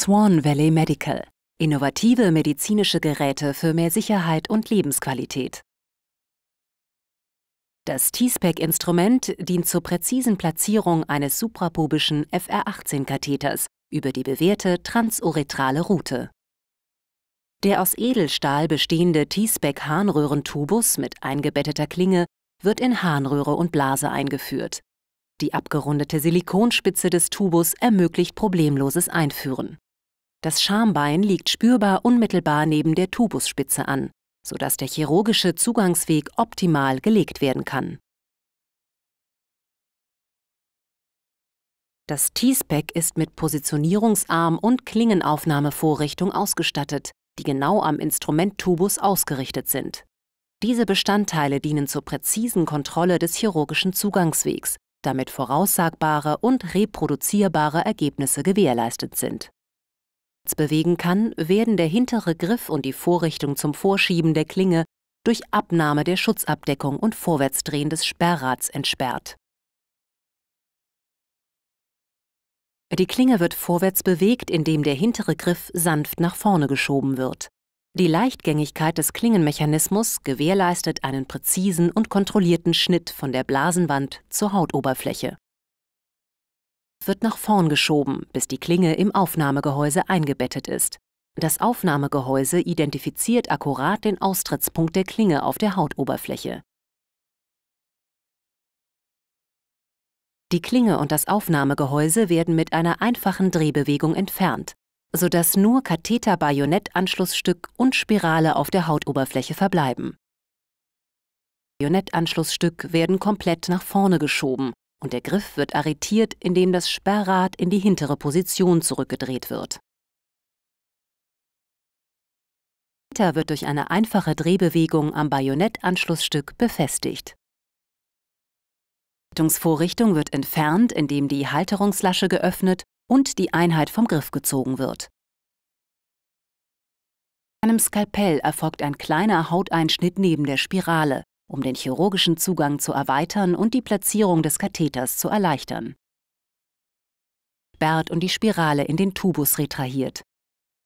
Swan Valley Medical. Innovative medizinische Geräte für mehr Sicherheit und Lebensqualität. Das T-SPEC-Instrument dient zur präzisen Platzierung eines suprapubischen FR18-Katheters über die bewährte transuretrale Route. Der aus Edelstahl bestehende T-SPEC-Harnröhrentubus mit eingebetteter Klinge wird in Harnröhre und Blase eingeführt. Die abgerundete Silikonspitze des Tubus ermöglicht problemloses Einführen. Das Schambein liegt spürbar unmittelbar neben der Tubusspitze an, sodass der chirurgische Zugangsweg optimal gelegt werden kann. Das T-Spec ist mit Positionierungsarm und Klingenaufnahmevorrichtung ausgestattet, die genau am Instrumenttubus ausgerichtet sind. Diese Bestandteile dienen zur präzisen Kontrolle des chirurgischen Zugangswegs, damit voraussagbare und reproduzierbare Ergebnisse gewährleistet sind bewegen kann, werden der hintere Griff und die Vorrichtung zum Vorschieben der Klinge durch Abnahme der Schutzabdeckung und Vorwärtsdrehen des Sperrrads entsperrt. Die Klinge wird vorwärts bewegt, indem der hintere Griff sanft nach vorne geschoben wird. Die Leichtgängigkeit des Klingenmechanismus gewährleistet einen präzisen und kontrollierten Schnitt von der Blasenwand zur Hautoberfläche wird nach vorn geschoben, bis die Klinge im Aufnahmegehäuse eingebettet ist. Das Aufnahmegehäuse identifiziert akkurat den Austrittspunkt der Klinge auf der Hautoberfläche. Die Klinge und das Aufnahmegehäuse werden mit einer einfachen Drehbewegung entfernt, sodass nur Katheter-Bajonett-Anschlussstück und Spirale auf der Hautoberfläche verbleiben. Bajonettanschlussstück werden komplett nach vorne geschoben, und der Griff wird arretiert, indem das Sperrrad in die hintere Position zurückgedreht wird. Später wird durch eine einfache Drehbewegung am Bajonettanschlussstück befestigt. Die Haltungsvorrichtung wird entfernt, indem die Halterungslasche geöffnet und die Einheit vom Griff gezogen wird. Mit einem Skalpell erfolgt ein kleiner Hauteinschnitt neben der Spirale um den chirurgischen Zugang zu erweitern und die Platzierung des Katheters zu erleichtern. Bert und die Spirale in den Tubus retrahiert.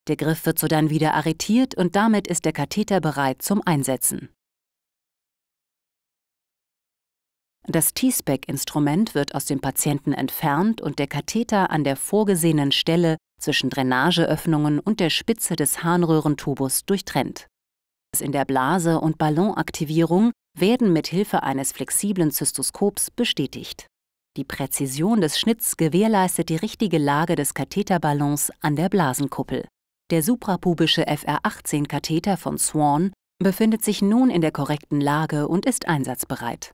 Der Griff wird so dann wieder arretiert und damit ist der Katheter bereit zum Einsetzen. Das T-Spec-Instrument wird aus dem Patienten entfernt und der Katheter an der vorgesehenen Stelle zwischen Drainageöffnungen und der Spitze des Harnröhrentubus durchtrennt. In der Blase- und Ballonaktivierung werden mit Hilfe eines flexiblen Zystoskops bestätigt. Die Präzision des Schnitts gewährleistet die richtige Lage des Katheterballons an der Blasenkuppel. Der suprapubische FR18-Katheter von Swan befindet sich nun in der korrekten Lage und ist einsatzbereit.